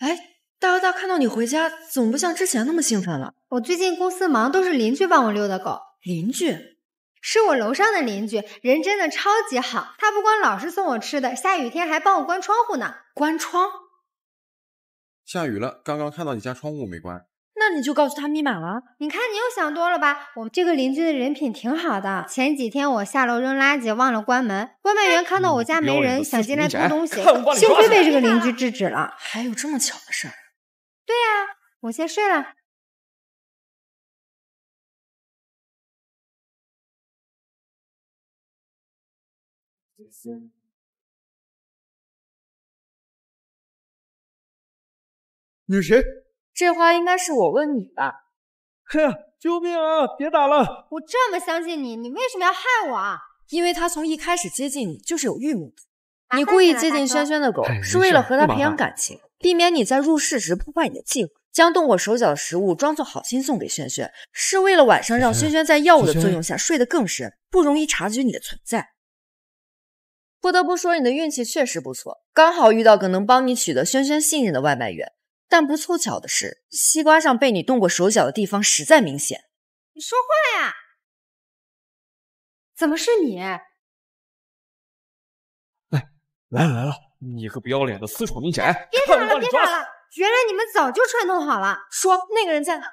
哎，大学大看到你回家，怎么不像之前那么兴奋了？我最近公司忙，都是邻居帮我遛的狗。邻居，是我楼上的邻居，人真的超级好。他不光老是送我吃的，下雨天还帮我关窗户呢。关窗？下雨了，刚刚看到你家窗户没关。那你就告诉他密码了？你看，你又想多了吧。我们这个邻居的人品挺好的。前几天我下楼扔垃圾，忘了关门，外卖员看到我家没人，想进来偷东西，幸亏被这个邻 居制止了。还有这么巧的事儿？对呀，我先睡了。你是谁？这话应该是我问你。哎呀，救命啊！别打了！我这么相信你，你为什么要害我啊？因为他从一开始接近你就是有预谋的。你故意接近轩轩的狗，是为了和他培养感情，避免你在入室时破坏你的计划。将动我手脚的食物装作好心送给轩轩，是为了晚上让轩轩在药物的作用下睡得更深，不容易察觉你的存在。不得不说，你的运气确实不错，刚好遇到个能帮你取得轩轩信任的外卖员。但不凑巧的是，西瓜上被你动过手脚的地方实在明显。你说话呀！怎么是你？哎，来了来了，你个不要脸的私闯民宅！别打了，别打了！原来你们早就串通好了。说，那个人在哪？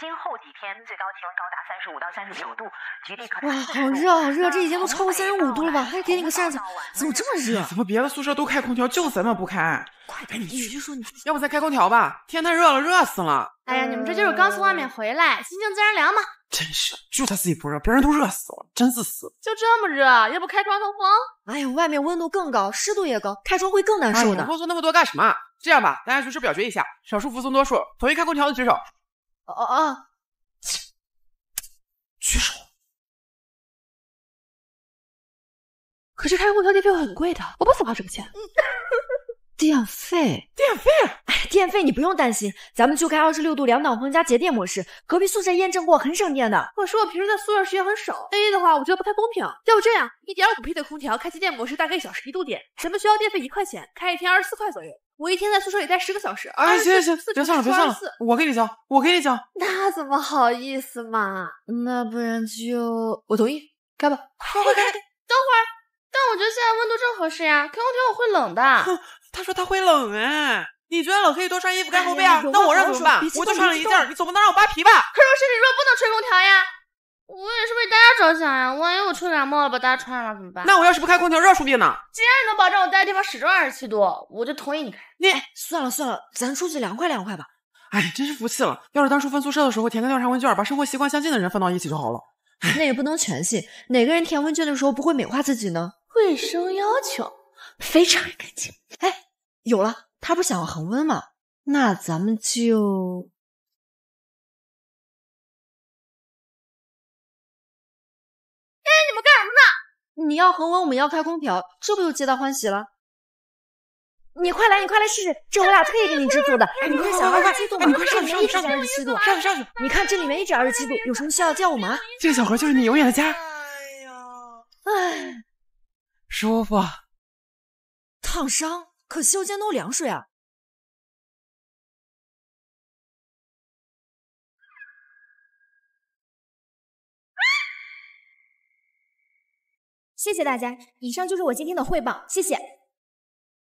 今后几天最高气温高达三十五到三十九度，局地可达哇，好热好热，这已经都超过三十五度了吧？还给你个扇子，怎么这么热？怎么别的宿舍都开空调，就咱们不开？快，你去说，你继续说。要不再开空调吧？天太热了，热死了。哎呀，你们这就是刚从外面回来，心静自然凉嘛。真是，就他自己不热，别人都热死了，真自私。就这么热，要不开窗通风？哎呀，外面温度更高，湿度也高，开窗会更难受的。你啰嗦那么多干什么？这样吧，大家举手表决一下，少数服从多数，同意开空调的举手。哦，举手。可是开空调电费会很贵的，我不怎么花这个钱。电费，电费，电费你不用担心，咱们就开二十六度两档风加节电模式，隔壁宿舍验证过很省电的。可是我平时在宿舍时间很少，AA 的话我觉得不太公平。要不这样，一点五匹的空调开节电模式大概一小时一度电，咱们学校电费一块钱，开一天二十四块左右。我一天在宿舍里待十个小时，啊，行行行，别算了，别算了，我给你交，我给你交。那怎么好意思嘛？那不然就，我同意，开吧，快快开！等会儿，但我觉得现在温度正合适呀，开空调我会冷的。他说他会冷哎，你觉得冷可以多穿衣服盖厚被啊，那我让怎么办？我就穿了一件你总不能让我扒皮吧？可是我身体弱，不能吹空调呀。我也是为大家着想呀，万一我出感冒了，把大家传染了怎么办？那我要是不开空调热出病呢？既然你能保证我待的地方始终二十七度，我就同意你开。你算了算了，咱出去凉快凉快吧。哎，真是服气了，要是当初分宿舍的时候填个调查问卷，把生活习惯相近的人放到一起就好了。那也不能全信，哪个人填问卷的时候不会美化自己呢？卫生要求非常爱干净。哎，有了，他不是想要恒温吗？那咱们就。你要恒温，我们要开空调，这不就皆大欢喜了？你快来，你快来试试，这我俩特意给你制作的。哎，你不是想二十激动！吗？这上去，一直二十七度。上去上去，你看这里面一直二十七度，有什么需要叫我们。这个小盒就是你永远的家。哎，舒服。烫伤，可修肩都凉水啊。谢谢大家，以上就是我今天的汇报，谢谢。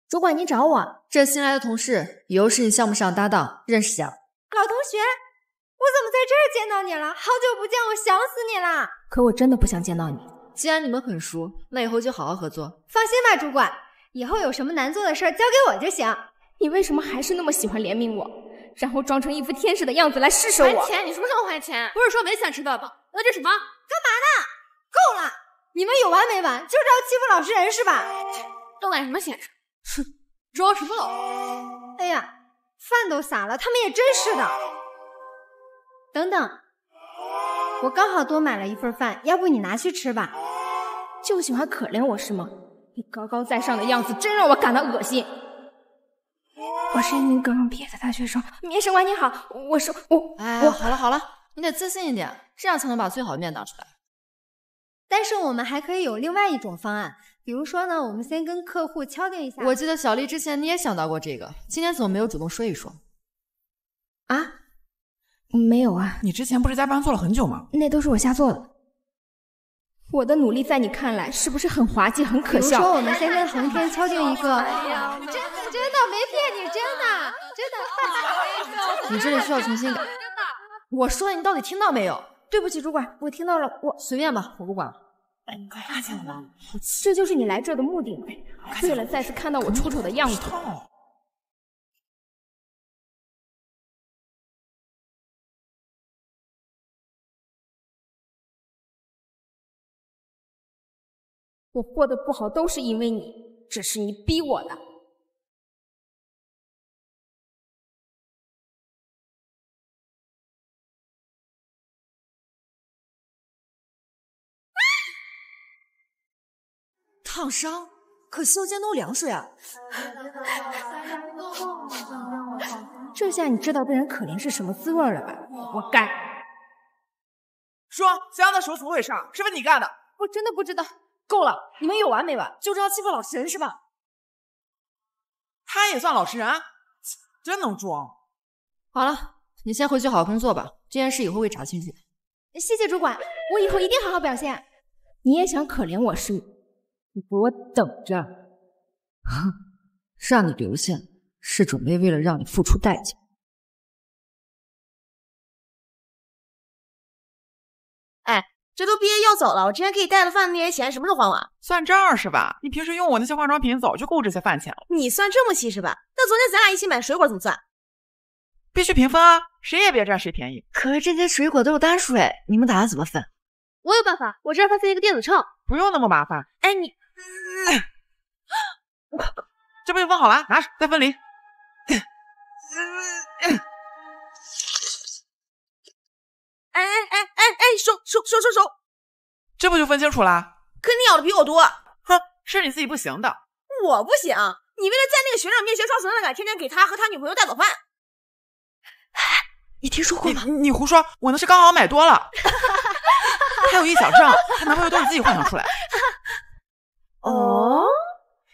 主管，您找我？这新来的同事，以后是你项目上搭档，认识下。老同学，我怎么在这儿见到你了？好久不见，我想死你了。可我真的不想见到你。既然你们很熟，那以后就好好合作。放心吧，主管，以后有什么难做的事儿，交给我就行。你为什么还是那么喜欢怜悯我，然后装成一副天使的样子来施舍我？还钱！你什么时候还钱？不是说没钱吃的吗？那这什么？干嘛呢？够了！你们有完没完？就知道欺负老实人是吧？都装什么闲事？哼，装什么老？哎呀，饭都洒了，他们也真是的。等等，我刚好多买了一份饭，要不你拿去吃吧？就喜欢可怜我是吗？你高高在上的样子真让我感到恶心。我是一名刚毕业的大学生，面试官你好，我是我。哎，好了好了，你得自信一点，这样才能把最好的面拿出来。但是我们还可以有另外一种方案，比如说呢，我们先跟客户敲定一下。我记得小丽之前你也想到过这个，今天怎么没有主动说一说？啊？没有啊。你之前不是加班做了很久吗？那都是我瞎做的。我的努力在你看来是不是很滑稽、很可笑？比如说，我们先跟恒天敲定一个。真的真的没骗你，真的真的。你这里需要重新改。我说你到底听到没有？对不起，主管，我听到了。我随便吧，我不管了。你快放下我吧！这就是你来这的目的。为了，再次看到我出丑的样子。我过得不好都是因为你，这是你逼我的。烫伤，可袖间都凉水啊！这下你知道被人可怜是什么滋味了吧？活该！说，小杨的手怎么回事？是不是你干的？我真的不知道。够了，你们有完没完？就知道欺负老实人是吧？他也算老实人，真能装。好了，你先回去好好工作吧。这件事以后会查清楚的。谢谢主管，我以后一定好好表现。你也想可怜我？是。你给我等着！哼，让你留下，是准备为了让你付出代价。哎，这都毕业要走了，我之前给你带的饭那些钱，什么时候还我？算账是吧？你平时用我那些化妆品，早就够这些饭钱了。你算这么细是吧？那昨天咱俩一起买水果怎么算？必须平分啊，谁也别占谁便宜。可是这些水果都是单数，哎，你们打算怎么分？我有办法，我这儿发现一个电子秤，不用那么麻烦。哎，你。这不就分好了？拿，着，再分离。哎哎哎哎哎，手手手手手，这不就分清楚了？可你咬的比我多。哼，是你自己不行的。我不行，你为了在那个学长面前装在感，天天给他和他女朋友带早饭。你听说过吗？你胡说，我那是刚好买多了。他 有一小阵，他男朋友都是自己幻想出来。哦，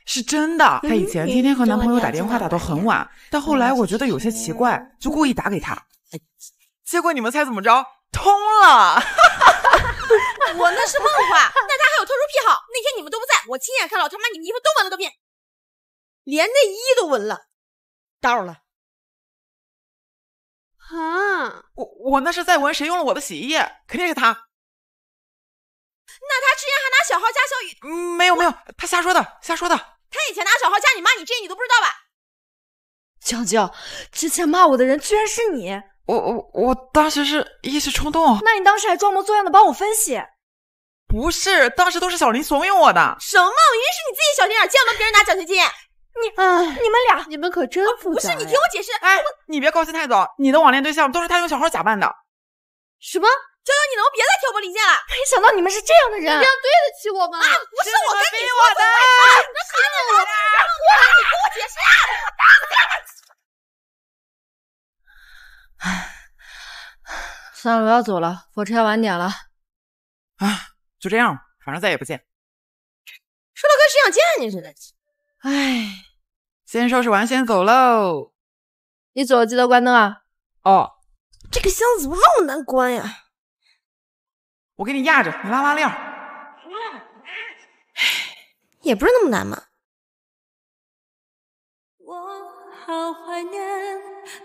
是真的。她以前天天和男朋友打电话，打到很晚。但后来，我觉得有些奇怪，就故意打给他。结果你们猜怎么着？通了。我那是梦话。但他还有特殊癖好。那天你们都不在，我亲眼看到他妈你们衣服都闻了个遍，连内衣都闻了。打扰了。啊！我我那是在闻谁用了我的洗衣液？肯定是他。那他之前还拿小号加小雨，没有没有，他瞎说的，瞎说的。他以前拿小号加你妈，你这你都不知道吧？江江，之前骂我的人居然是你，我我我当时是一时冲动。那你当时还装模作样的帮我分析，不是，当时都是小林怂恿我的。什么？一定是你自己小心眼，见不得别人拿奖学金。你，你们俩，你们可真不是。你听我解释，哎，你别高兴太早，你的网恋对象都是他用小号假扮的。什么？哥悠，你能别再挑拨离间了？没想到你们是这样的人，这样对得起我吗？啊，不是我跟你说的，那是我的。你给我解释。算了，我要走了，火车要晚点了。啊，就这样吧，反正再也不见。说的跟谁想见你似的。哎，先收拾完，先走喽。你走记得关灯啊。哦，这个箱子怎么那么难关呀？我给你压着，你拉拉链。也不是那么难嘛。我好怀念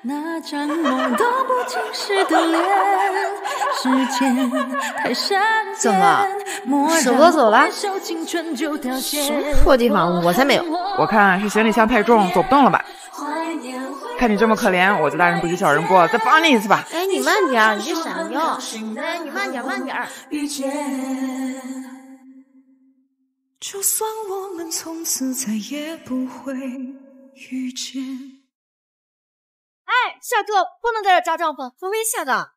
那张懵懂不经事的脸。时间太善变，怎么？手哥走啦？什么破地方？我才没有，我看是行李箱太重，走不动了吧？看你这么可怜，我就大人不计小人过，再帮你一次吧。哎，你慢点，你这闪腰。哎，你慢点，慢点。哎，夏哥，不能在这扎帐篷，很危险的。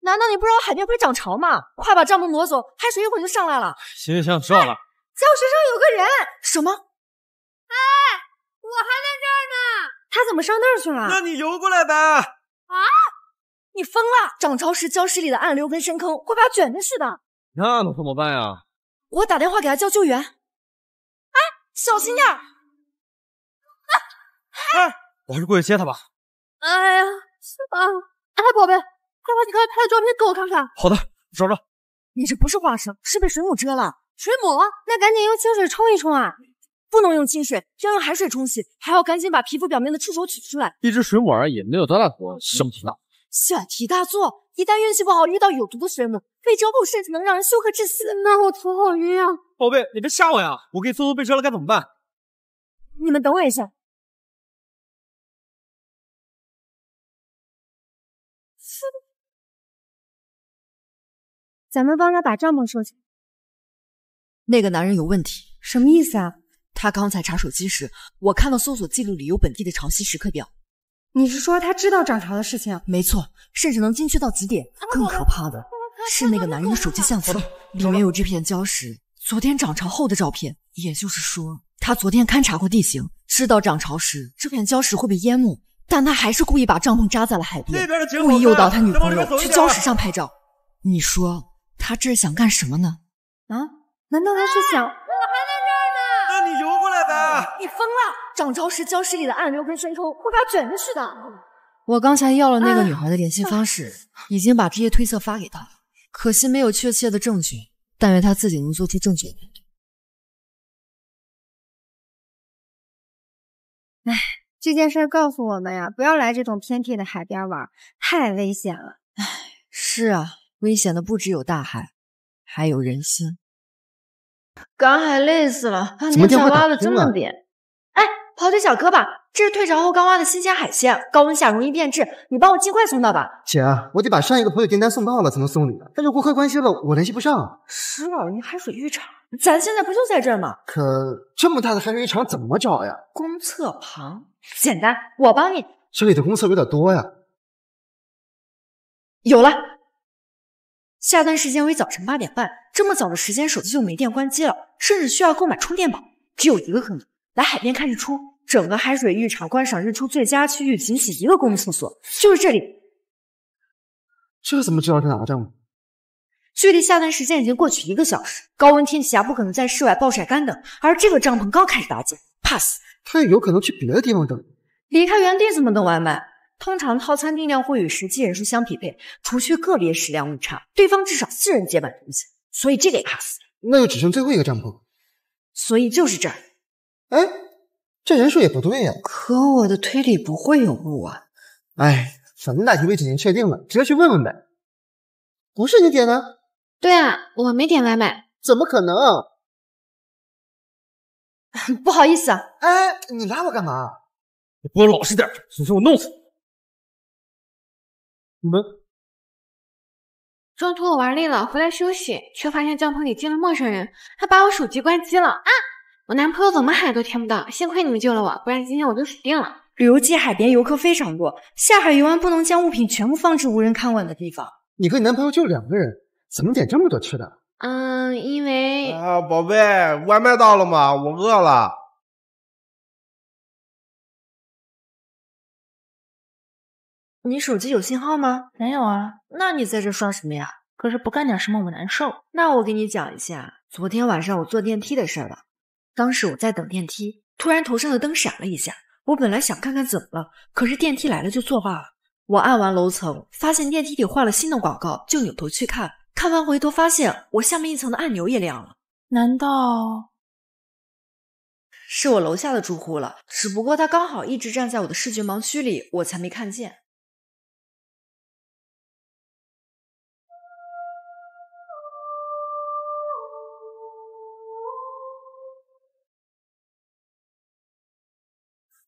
难道你不知道海边会涨潮吗？快把帐篷挪走，海水一会儿就上来了。行行行，知道了。教学上有个人。什么？哎，我还在这儿呢。他怎么上那儿去了？那你游过来呗！啊！你疯了！涨潮时礁石里的暗流跟深坑会把他卷进去的。那能怎么办呀？我打电话给他叫救援。哎，小心点！啊！哎，我还是过去接他吧。哎呀，是吧？哎，宝贝，快把你刚才拍的照片给我看看。好的，找找。你这不是化生，是被水母蛰了。水母？那赶紧用清水冲一冲啊！不能用清水，要用海水冲洗，还要赶紧把皮肤表面的触手取出来。一只水母而已，能有多大毒？小题大，小题大做。一旦运气不好遇到有毒的水母，被蛰后甚至能让人休克致死。那我头好晕啊！宝贝，你别吓我呀！我给你做搜被蛰了该怎么办？你们等我一下。咱们帮他把帐篷收起来。那个男人有问题？什么意思啊？他刚才查手机时，我看到搜索记录里有本地的潮汐时刻表。你是说他知道涨潮的事情？没错，甚至能精确到几点。更可怕的是，那个男人的手机相册里面有这片礁石昨天涨潮后的照片。也就是说，他昨天勘察过地形，知道涨潮时这片礁石会被淹没，但他还是故意把帐篷扎在了海边，故意诱导他女朋友去礁石上拍照。你说他这是想干什么呢？啊？难道他是想？你疯了！涨潮时，礁石里的暗流跟深冲会把他卷进去的。我刚才要了那个女孩的联系方式，已经把这些推测发给她了。可惜没有确切的证据，但愿她自己能做出正确的判断。哎，这件事告诉我们呀，不要来这种偏僻的海边玩，太危险了。哎，是啊，危险的不只有大海，还有人心。赶海累死了，你怎么挖了这么点？哎，跑腿小哥吧，这是退潮后刚挖的新鲜海鲜，高温下容易变质，你帮我尽快送到吧。姐，我得把上一个朋友订单送到了才能送你，但是顾客关机了，我联系不上。石老你海水浴场，咱现在不就在这儿吗？可这么大的海水浴场怎么找呀？公厕旁，简单，我帮你。这里的公厕有点多呀。有了，下单时间为早晨八点半。这么早的时间，手机就没电关机了，甚至需要购买充电宝。只有一个可能，来海边看日出，整个海水浴场观赏日出最佳区域仅此一个公共厕所，就是这里。这怎么知道是哪个篷？距离下单时间已经过去一个小时，高温天气下不可能在室外暴晒干等，而这个帐篷刚开始搭建，pass。他也有可能去别的地方等，离开原地怎么等外卖？通常套餐定量会与实际人数相匹配，除去个别食量误差，对方至少四人接满同行。所以这个也 pass，那就只剩最后一个帐篷，所以就是这儿。哎，这人数也不对呀。可我的推理不会有误啊。哎，反正大体位置已经确定了，直接去问问呗。不是你点的？对啊，我没点外卖，怎么可能？不好意思啊，哎，你拉我干嘛？你给我老实点，否则我弄死你。你们。中途我玩累了，回来休息，却发现帐篷里进了陌生人，他把我手机关机了啊！我男朋友怎么喊都听不到，幸亏你们救了我，不然今天我就死定了。旅游季海边游客非常多，下海游玩不能将物品全部放置无人看管的地方。你和你男朋友就两个人，怎么点这么多吃的？嗯，因为啊，宝贝，外卖到了吗？我饿了。你手机有信号吗？没有啊。那你在这刷什么呀？可是不干点什么我难受。那我给你讲一下昨天晚上我坐电梯的事吧。当时我在等电梯，突然头上的灯闪了一下。我本来想看看怎么了，可是电梯来了就作罢了。我按完楼层，发现电梯里换了新的广告，就扭头去看。看完回头发现我下面一层的按钮也亮了。难道是我楼下的住户了？只不过他刚好一直站在我的视觉盲区里，我才没看见。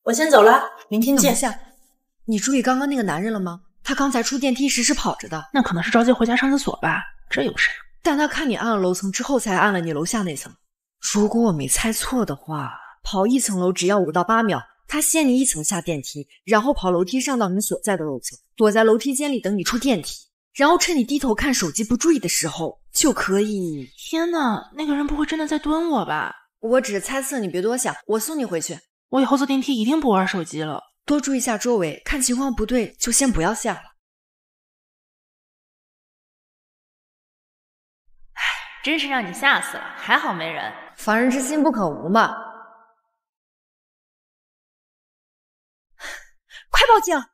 我先走了，明天见。下，你注意刚刚那个男人了吗？他刚才出电梯时是跑着的，那可能是着急回家上厕所吧。这有啥？但他看你按了楼层之后，才按了你楼下那层。如果我没猜错的话，跑一层楼只要五到八秒。他先你一层下电梯，然后跑楼梯上到你所在的楼层，躲在楼梯间里等你出电梯，然后趁你低头看手机不注意的时候就可以。天哪，那个人不会真的在蹲我吧？我只是猜测，你别多想。我送你回去。我以后坐电梯一定不玩手机了，多注意下周围，看情况不对就先不要下了。唉，真是让你吓死了，还好没人。防人之心不可无嘛。快报警！